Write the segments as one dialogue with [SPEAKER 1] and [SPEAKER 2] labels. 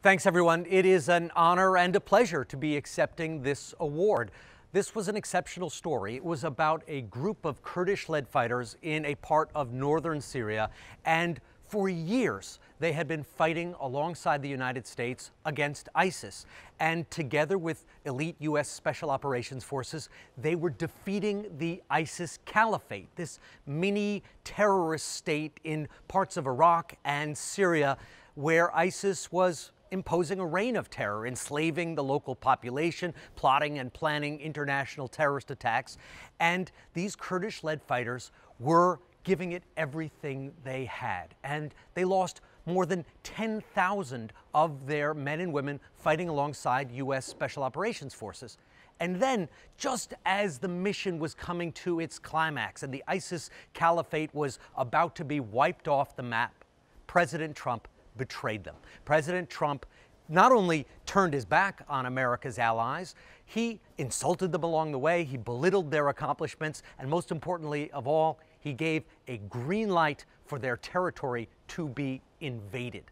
[SPEAKER 1] Thanks, everyone. It is an honor and a pleasure to be accepting this award. This was an exceptional story. It was about a group of Kurdish led fighters in a part of northern Syria, and for years they had been fighting alongside the United States against ISIS. And together with elite U.S. Special Operations Forces, they were defeating the ISIS caliphate, this mini terrorist state in parts of Iraq and Syria where ISIS was imposing a reign of terror, enslaving the local population, plotting and planning international terrorist attacks. And these Kurdish led fighters were giving it everything they had. And they lost more than 10,000 of their men and women fighting alongside U.S. Special Operations Forces. And then, just as the mission was coming to its climax and the ISIS caliphate was about to be wiped off the map, President Trump betrayed them. President Trump not only turned his back on America's allies, he insulted them along the way, he belittled their accomplishments, and most importantly of all, he gave a green light for their territory to be invaded.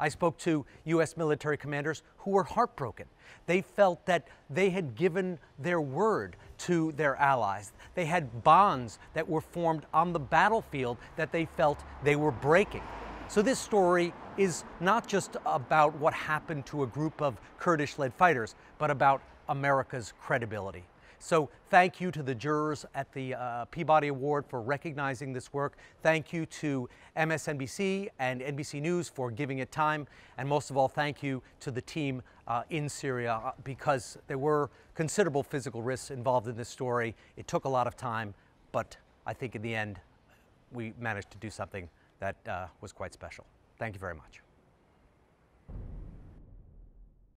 [SPEAKER 1] I spoke to U.S. military commanders who were heartbroken. They felt that they had given their word to their allies. They had bonds that were formed on the battlefield that they felt they were breaking. So this story is not just about what happened to a group of Kurdish-led fighters, but about America's credibility. So thank you to the jurors at the uh, Peabody Award for recognizing this work. Thank you to MSNBC and NBC News for giving it time. And most of all, thank you to the team uh, in Syria uh, because there were considerable physical risks involved in this story. It took a lot of time, but I think in the end, we managed to do something that uh, was quite special. Thank you very much.